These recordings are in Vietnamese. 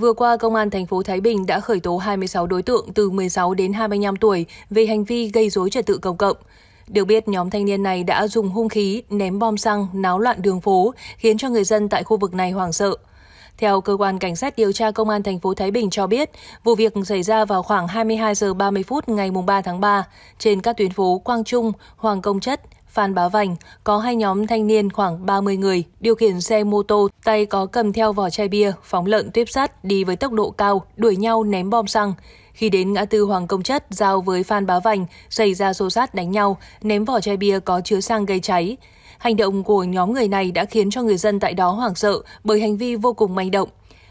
Vừa qua, Công an thành phố Thái Bình đã khởi tố 26 đối tượng từ 16 đến 25 tuổi về hành vi gây dối trật tự công cộng. Được biết, nhóm thanh niên này đã dùng hung khí ném bom xăng náo loạn đường phố, khiến cho người dân tại khu vực này hoảng sợ. Theo cơ quan cảnh sát điều tra công an thành phố Thái Bình cho biết, vụ việc xảy ra vào khoảng 22 giờ 30 phút ngày 3 tháng 3 trên các tuyến phố Quang Trung, Hoàng Công Chất, Phan Bá Vành, có hai nhóm thanh niên khoảng 30 người điều khiển xe mô tô, tay có cầm theo vỏ chai bia, phóng lợn tuyếp sắt đi với tốc độ cao, đuổi nhau ném bom xăng. Khi đến ngã tư Hoàng Công Chất giao với Phan Bá Vành, xảy ra xô xát đánh nhau, ném vỏ chai bia có chứa xăng gây cháy. Hành động của nhóm người này đã khiến cho người dân tại đó hoảng sợ bởi hành vi vô cùng manh động.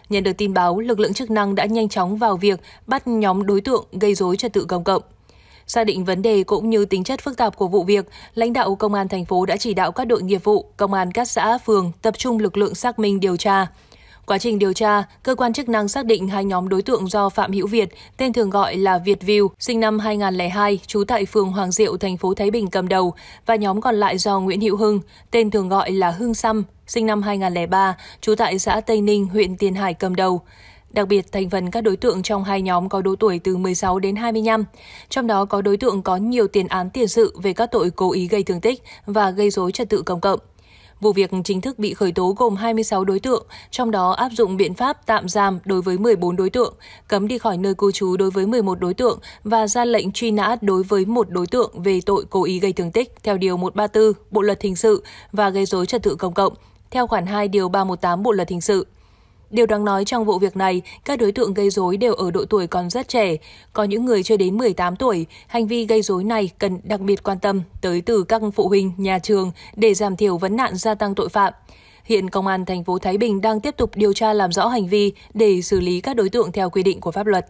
Nhận được tin báo, lực lượng chức năng đã nhanh chóng vào việc bắt nhóm đối tượng gây rối trật tự công cộng. Xác định vấn đề cũng như tính chất phức tạp của vụ việc, lãnh đạo công an thành phố đã chỉ đạo các đội nghiệp vụ, công an các xã, phường tập trung lực lượng xác minh điều tra. Quá trình điều tra, cơ quan chức năng xác định hai nhóm đối tượng do Phạm Hữu Việt, tên thường gọi là Việt View, sinh năm 2002, trú tại phường Hoàng Diệu, thành phố Thái Bình cầm đầu, và nhóm còn lại do Nguyễn Hữu Hưng, tên thường gọi là Hưng Xăm, sinh năm 2003, trú tại xã Tây Ninh, huyện Tiền Hải cầm đầu. Đặc biệt, thành phần các đối tượng trong hai nhóm có độ tuổi từ 16 đến 25. Trong đó có đối tượng có nhiều tiền án tiền sự về các tội cố ý gây thương tích và gây dối trật tự công cộng. Vụ việc chính thức bị khởi tố gồm 26 đối tượng, trong đó áp dụng biện pháp tạm giam đối với 14 đối tượng, cấm đi khỏi nơi cư trú đối với 11 đối tượng và ra lệnh truy nã đối với một đối tượng về tội cố ý gây thương tích theo điều 134 Bộ luật hình sự và gây rối trật tự công cộng theo khoản 2 điều 318 Bộ luật hình sự. Điều đáng nói trong vụ việc này, các đối tượng gây rối đều ở độ tuổi còn rất trẻ, có những người chưa đến 18 tuổi. Hành vi gây rối này cần đặc biệt quan tâm tới từ các phụ huynh, nhà trường để giảm thiểu vấn nạn gia tăng tội phạm. Hiện công an thành phố Thái Bình đang tiếp tục điều tra làm rõ hành vi để xử lý các đối tượng theo quy định của pháp luật.